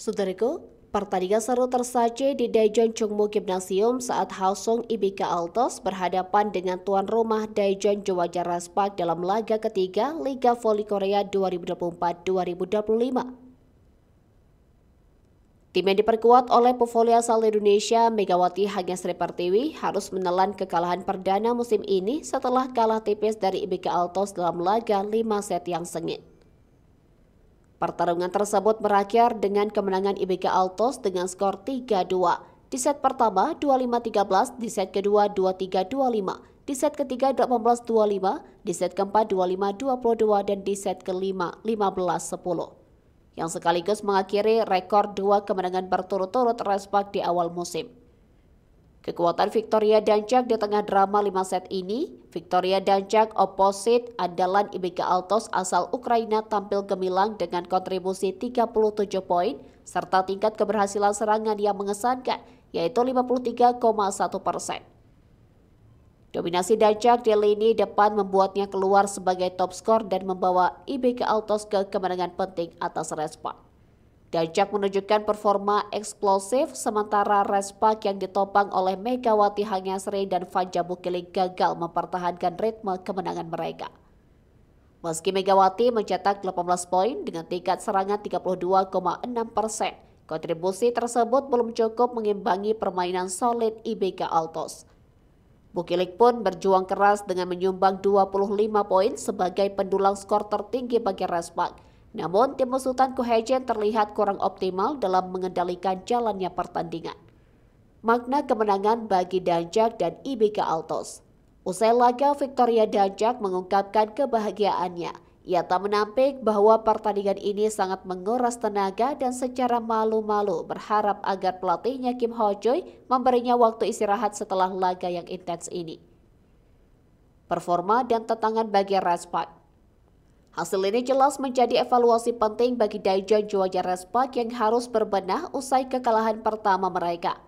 Saudaraku, pertandingan seru tersaji di Daejeon Chungmu Gymnasium saat Haosong Ibika Altos berhadapan dengan tuan rumah Daejeon Jawajah Raspak dalam laga ketiga Liga Voli Korea 2024-2025. Tim yang diperkuat oleh pevoli asal Indonesia, Megawati Sri Pertiwi, harus menelan kekalahan perdana musim ini setelah kalah tipis dari IBK Altos dalam laga 5 set yang sengit. Pertarungan tersebut berakhir dengan kemenangan IBK Altos dengan skor 3-2. Di set pertama 25-13, di set kedua 23-25, di set ketiga 18-25, di set keempat 25-22, dan di set kelima 15-10. Yang sekaligus mengakhiri rekor dua kemenangan berturut-turut Respak di awal musim. Kekuatan Victoria Dancak di tengah drama 5 set ini, Victoria Dancak opposite andalan Ibika Altos asal Ukraina tampil gemilang dengan kontribusi 37 poin serta tingkat keberhasilan serangan yang mengesankan yaitu 53,1 persen. Dominasi Dajak di lini depan membuatnya keluar sebagai top skor dan membawa IBK Altos ke kemenangan penting atas Respon. Dajak menunjukkan performa eksplosif, sementara Respak yang ditopang oleh Megawati Hangasri dan Fajar Bukiling gagal mempertahankan ritme kemenangan mereka. Meski Megawati mencetak 18 poin dengan tingkat serangan 32,6 persen, kontribusi tersebut belum cukup mengimbangi permainan solid IBK Altos. Bukilik pun berjuang keras dengan menyumbang 25 poin sebagai pendulang skor tertinggi bagi Respak namun, tim Sultan Kuhejen terlihat kurang optimal dalam mengendalikan jalannya pertandingan. Makna kemenangan bagi Danjak dan IBK Altos. Usai laga, Victoria Danjak mengungkapkan kebahagiaannya. Ia tak menampik bahwa pertandingan ini sangat menguras tenaga dan secara malu-malu berharap agar pelatihnya Kim Ho Joy memberinya waktu istirahat setelah laga yang intens ini. Performa dan tetangan bagi Raspak Hasil ini jelas menjadi evaluasi penting bagi Daijan Juwaja Respak yang harus berbenah usai kekalahan pertama mereka.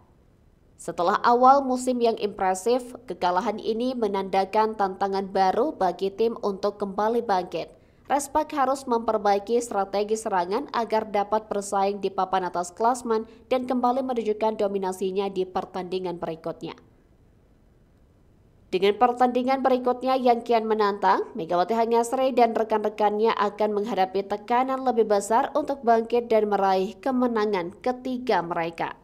Setelah awal musim yang impresif, kekalahan ini menandakan tantangan baru bagi tim untuk kembali bangkit. Respak harus memperbaiki strategi serangan agar dapat bersaing di papan atas klasmen dan kembali menunjukkan dominasinya di pertandingan berikutnya. Dengan pertandingan berikutnya yang kian menantang, Megawati Hangasri dan rekan-rekannya akan menghadapi tekanan lebih besar untuk bangkit dan meraih kemenangan ketiga mereka.